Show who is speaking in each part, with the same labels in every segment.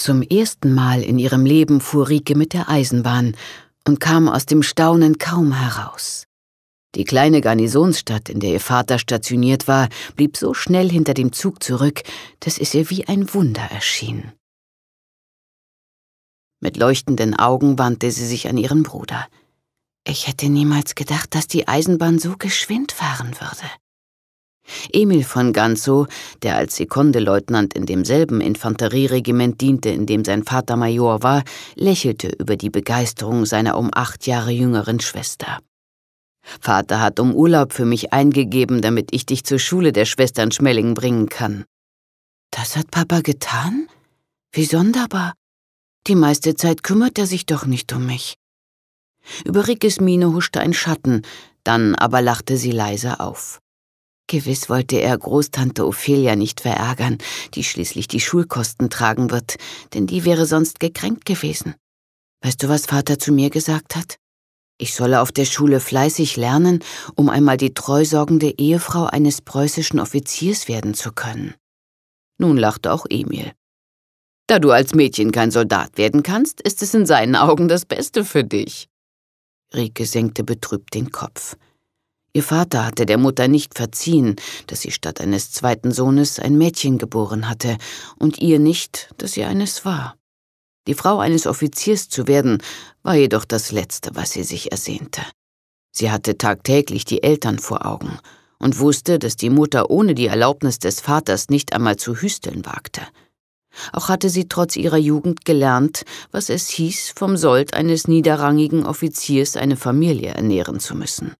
Speaker 1: Zum ersten Mal in ihrem Leben fuhr Rike mit der Eisenbahn und kam aus dem Staunen kaum heraus. Die kleine Garnisonsstadt, in der ihr Vater stationiert war, blieb so schnell hinter dem Zug zurück, dass es ihr wie ein Wunder erschien. Mit leuchtenden Augen wandte sie sich an ihren Bruder. Ich hätte niemals gedacht, dass die Eisenbahn so geschwind fahren würde. Emil von Ganzow, der als Sekondeleutnant in demselben Infanterieregiment diente, in dem sein Vater Major war, lächelte über die Begeisterung seiner um acht Jahre jüngeren Schwester. Vater hat um Urlaub für mich eingegeben, damit ich dich zur Schule der Schwestern Schmelling bringen kann. Das hat Papa getan? Wie sonderbar. Die meiste Zeit kümmert er sich doch nicht um mich. Über Rickes Miene huschte ein Schatten, dann aber lachte sie leise auf. Gewiss wollte er Großtante Ophelia nicht verärgern, die schließlich die Schulkosten tragen wird, denn die wäre sonst gekränkt gewesen. Weißt du, was Vater zu mir gesagt hat? Ich solle auf der Schule fleißig lernen, um einmal die treusorgende Ehefrau eines preußischen Offiziers werden zu können. Nun lachte auch Emil. Da du als Mädchen kein Soldat werden kannst, ist es in seinen Augen das Beste für dich. Rike senkte betrübt den Kopf. Ihr Vater hatte der Mutter nicht verziehen, dass sie statt eines zweiten Sohnes ein Mädchen geboren hatte, und ihr nicht, dass sie eines war. Die Frau eines Offiziers zu werden, war jedoch das Letzte, was sie sich ersehnte. Sie hatte tagtäglich die Eltern vor Augen und wusste, dass die Mutter ohne die Erlaubnis des Vaters nicht einmal zu hüsteln wagte. Auch hatte sie trotz ihrer Jugend gelernt, was es hieß, vom Sold eines niederrangigen Offiziers eine Familie ernähren zu müssen.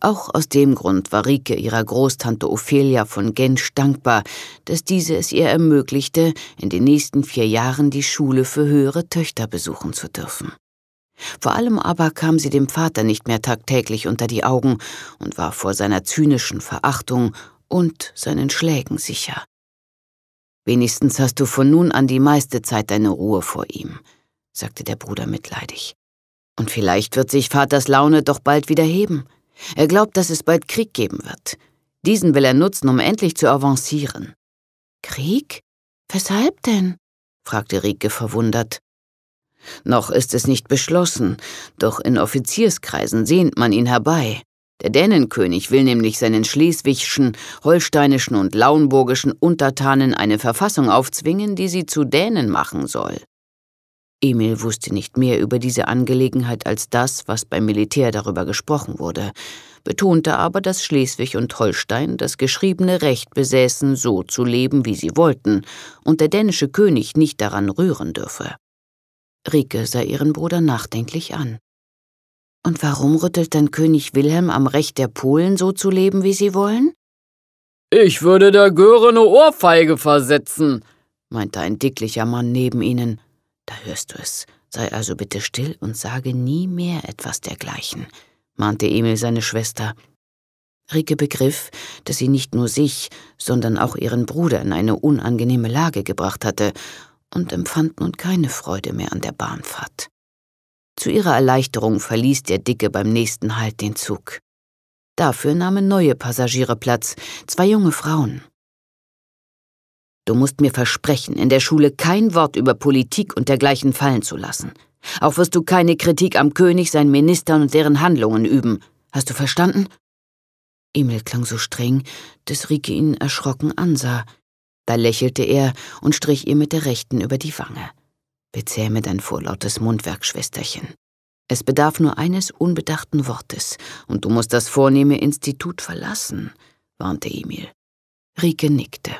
Speaker 1: Auch aus dem Grund war Rike ihrer Großtante Ophelia von Gensch dankbar, dass diese es ihr ermöglichte, in den nächsten vier Jahren die Schule für höhere Töchter besuchen zu dürfen. Vor allem aber kam sie dem Vater nicht mehr tagtäglich unter die Augen und war vor seiner zynischen Verachtung und seinen Schlägen sicher. Wenigstens hast du von nun an die meiste Zeit deine Ruhe vor ihm, sagte der Bruder mitleidig. Und vielleicht wird sich Vaters Laune doch bald wieder heben. Er glaubt, dass es bald Krieg geben wird. Diesen will er nutzen, um endlich zu avancieren. Krieg? Weshalb denn? fragte Rike verwundert. Noch ist es nicht beschlossen, doch in Offizierskreisen sehnt man ihn herbei. Der Dänenkönig will nämlich seinen schleswigschen, holsteinischen und lauenburgischen Untertanen eine Verfassung aufzwingen, die sie zu Dänen machen soll. Emil wusste nicht mehr über diese Angelegenheit als das, was beim Militär darüber gesprochen wurde, betonte aber, dass Schleswig und Holstein das geschriebene Recht besäßen, so zu leben, wie sie wollten, und der dänische König nicht daran rühren dürfe. Rike sah ihren Bruder nachdenklich an. Und warum rüttelt dann König Wilhelm am Recht der Polen, so zu leben, wie sie wollen? Ich würde der Göre eine Ohrfeige versetzen, meinte ein dicklicher Mann neben ihnen. Da hörst du es. Sei also bitte still und sage nie mehr etwas dergleichen, mahnte Emil seine Schwester. Rike begriff, dass sie nicht nur sich, sondern auch ihren Bruder in eine unangenehme Lage gebracht hatte und empfand nun keine Freude mehr an der Bahnfahrt. Zu ihrer Erleichterung verließ der Dicke beim nächsten Halt den Zug. Dafür nahmen neue Passagiere Platz, zwei junge Frauen. Du musst mir versprechen, in der Schule kein Wort über Politik und dergleichen fallen zu lassen. Auch wirst du keine Kritik am König, seinen Ministern und deren Handlungen üben. Hast du verstanden? Emil klang so streng, dass Rike ihn erschrocken ansah. Da lächelte er und strich ihr mit der rechten über die Wange. Bezähme dein vorlautes Mundwerk, Schwesterchen. Es bedarf nur eines unbedachten Wortes, und du musst das vornehme Institut verlassen, warnte Emil. Rike nickte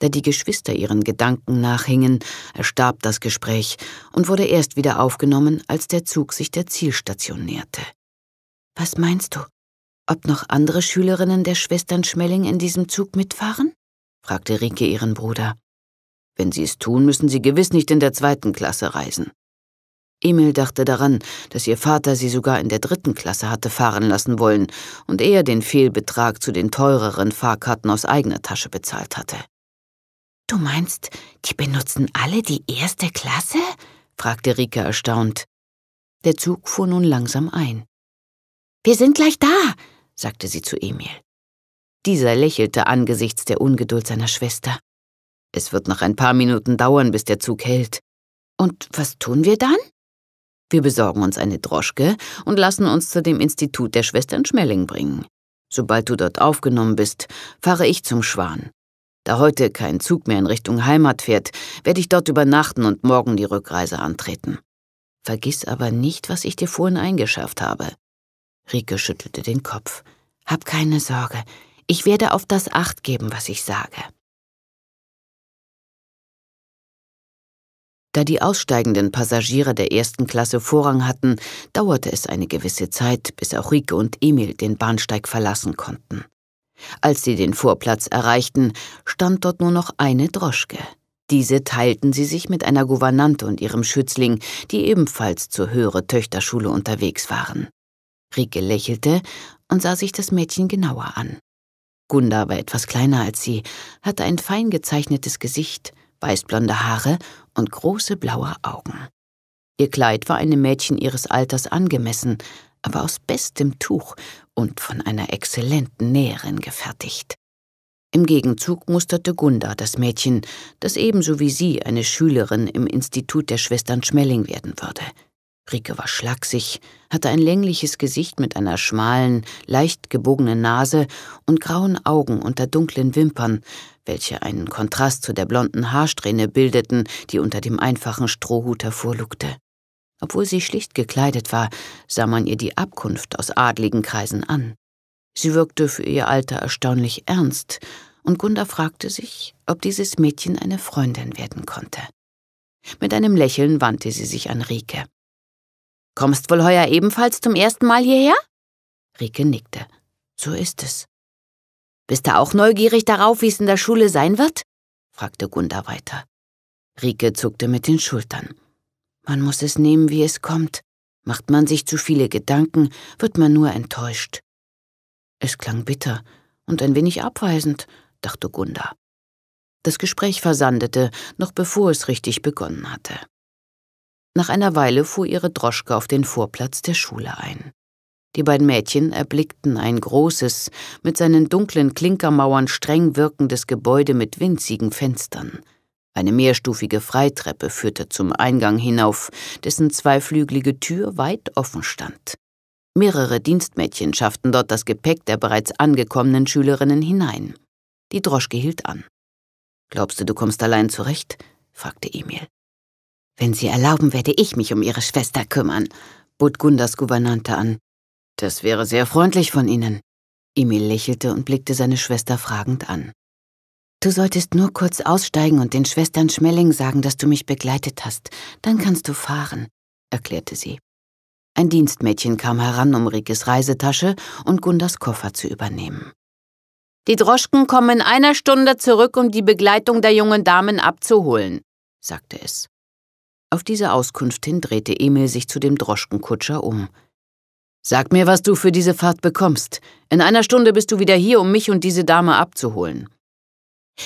Speaker 1: da die Geschwister ihren Gedanken nachhingen, erstarb das Gespräch und wurde erst wieder aufgenommen, als der Zug sich der Zielstation näherte. Was meinst du? Ob noch andere Schülerinnen der Schwestern Schmelling in diesem Zug mitfahren? fragte Rike ihren Bruder. Wenn sie es tun, müssen sie gewiss nicht in der zweiten Klasse reisen. Emil dachte daran, dass ihr Vater sie sogar in der dritten Klasse hatte fahren lassen wollen und er den Fehlbetrag zu den teureren Fahrkarten aus eigener Tasche bezahlt hatte. Du meinst, die benutzen alle die erste Klasse? fragte Rika erstaunt. Der Zug fuhr nun langsam ein. Wir sind gleich da, sagte sie zu Emil. Dieser lächelte angesichts der Ungeduld seiner Schwester. Es wird noch ein paar Minuten dauern, bis der Zug hält. Und was tun wir dann? Wir besorgen uns eine Droschke und lassen uns zu dem Institut der Schwestern Schmelling bringen. Sobald du dort aufgenommen bist, fahre ich zum Schwan. Da heute kein Zug mehr in Richtung Heimat fährt, werde ich dort übernachten und morgen die Rückreise antreten. Vergiss aber nicht, was ich dir vorhin eingeschärft habe. Rike schüttelte den Kopf. Hab keine Sorge, ich werde auf das Acht geben, was ich sage. Da die aussteigenden Passagiere der ersten Klasse Vorrang hatten, dauerte es eine gewisse Zeit, bis auch Rike und Emil den Bahnsteig verlassen konnten. Als sie den Vorplatz erreichten, stand dort nur noch eine Droschke. Diese teilten sie sich mit einer Gouvernante und ihrem Schützling, die ebenfalls zur höhere Töchterschule unterwegs waren. Rike lächelte und sah sich das Mädchen genauer an. Gunda war etwas kleiner als sie, hatte ein fein gezeichnetes Gesicht, weißblonde Haare und große blaue Augen. Ihr Kleid war einem Mädchen ihres Alters angemessen, aber aus bestem Tuch und von einer exzellenten Näherin gefertigt. Im Gegenzug musterte Gunda das Mädchen, das ebenso wie sie eine Schülerin im Institut der Schwestern Schmelling werden würde. Rike war schlaksig, hatte ein längliches Gesicht mit einer schmalen, leicht gebogenen Nase und grauen Augen unter dunklen Wimpern, welche einen Kontrast zu der blonden Haarsträhne bildeten, die unter dem einfachen Strohhut hervorlugte. Obwohl sie schlicht gekleidet war, sah man ihr die Abkunft aus adligen Kreisen an. Sie wirkte für ihr Alter erstaunlich ernst, und Gunda fragte sich, ob dieses Mädchen eine Freundin werden konnte. Mit einem Lächeln wandte sie sich an Rike. Kommst wohl heuer ebenfalls zum ersten Mal hierher? Rike nickte. So ist es. Bist du auch neugierig darauf, wie es in der Schule sein wird? fragte Gunda weiter. Rike zuckte mit den Schultern. Man muss es nehmen, wie es kommt. Macht man sich zu viele Gedanken, wird man nur enttäuscht. Es klang bitter und ein wenig abweisend, dachte Gunda. Das Gespräch versandete, noch bevor es richtig begonnen hatte. Nach einer Weile fuhr ihre Droschke auf den Vorplatz der Schule ein. Die beiden Mädchen erblickten ein großes, mit seinen dunklen Klinkermauern streng wirkendes Gebäude mit winzigen Fenstern. Eine mehrstufige Freitreppe führte zum Eingang hinauf, dessen zweiflügelige Tür weit offen stand. Mehrere Dienstmädchen schafften dort das Gepäck der bereits angekommenen Schülerinnen hinein. Die Droschke hielt an. Glaubst du, du kommst allein zurecht? fragte Emil. Wenn Sie erlauben, werde ich mich um Ihre Schwester kümmern, bot Gundas Gouvernante an. Das wäre sehr freundlich von Ihnen. Emil lächelte und blickte seine Schwester fragend an. Du solltest nur kurz aussteigen und den Schwestern Schmelling sagen, dass du mich begleitet hast. Dann kannst du fahren, erklärte sie. Ein Dienstmädchen kam heran, um Rikes Reisetasche und Gundas Koffer zu übernehmen. Die Droschken kommen in einer Stunde zurück, um die Begleitung der jungen Damen abzuholen, sagte es. Auf diese Auskunft hin drehte Emil sich zu dem Droschkenkutscher um. Sag mir, was du für diese Fahrt bekommst. In einer Stunde bist du wieder hier, um mich und diese Dame abzuholen.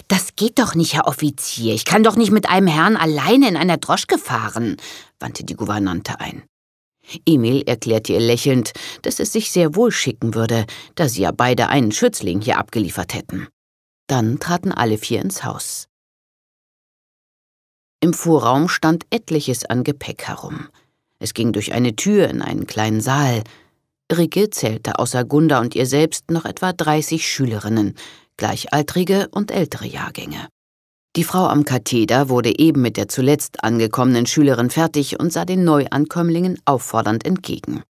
Speaker 1: Das geht doch nicht, Herr Offizier. Ich kann doch nicht mit einem Herrn alleine in einer Droschke fahren, wandte die Gouvernante ein. Emil erklärte ihr lächelnd, dass es sich sehr wohl schicken würde, da sie ja beide einen Schützling hier abgeliefert hätten. Dann traten alle vier ins Haus. Im Vorraum stand etliches an Gepäck herum. Es ging durch eine Tür in einen kleinen Saal. Ricke zählte außer Gunda und ihr selbst noch etwa 30 Schülerinnen, gleichaltrige und ältere Jahrgänge. Die Frau am Katheder wurde eben mit der zuletzt angekommenen Schülerin fertig und sah den Neuankömmlingen auffordernd entgegen.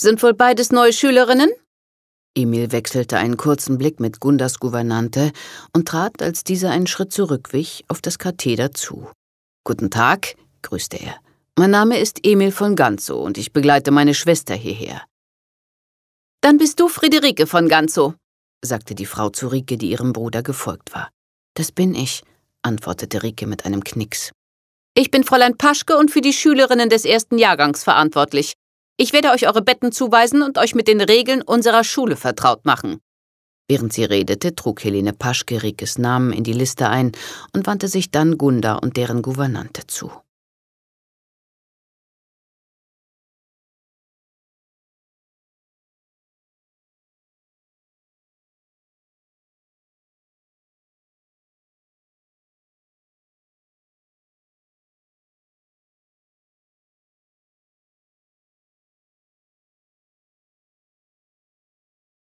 Speaker 1: Sind wohl beides neue Schülerinnen? Emil wechselte einen kurzen Blick mit Gundas Gouvernante und trat, als diese einen Schritt zurückwich, auf das Katheder zu. Guten Tag, grüßte er. Mein Name ist Emil von Ganzo und ich begleite meine Schwester hierher. Dann bist du Friederike von Ganzo, sagte die Frau zu Rike, die ihrem Bruder gefolgt war. Das bin ich, antwortete Rike mit einem Knicks. Ich bin Fräulein Paschke und für die Schülerinnen des ersten Jahrgangs verantwortlich. Ich werde euch eure Betten zuweisen und euch mit den Regeln unserer Schule vertraut machen. Während sie redete, trug Helene Paschke Rikes Namen in die Liste ein und wandte sich dann Gunda und deren Gouvernante zu.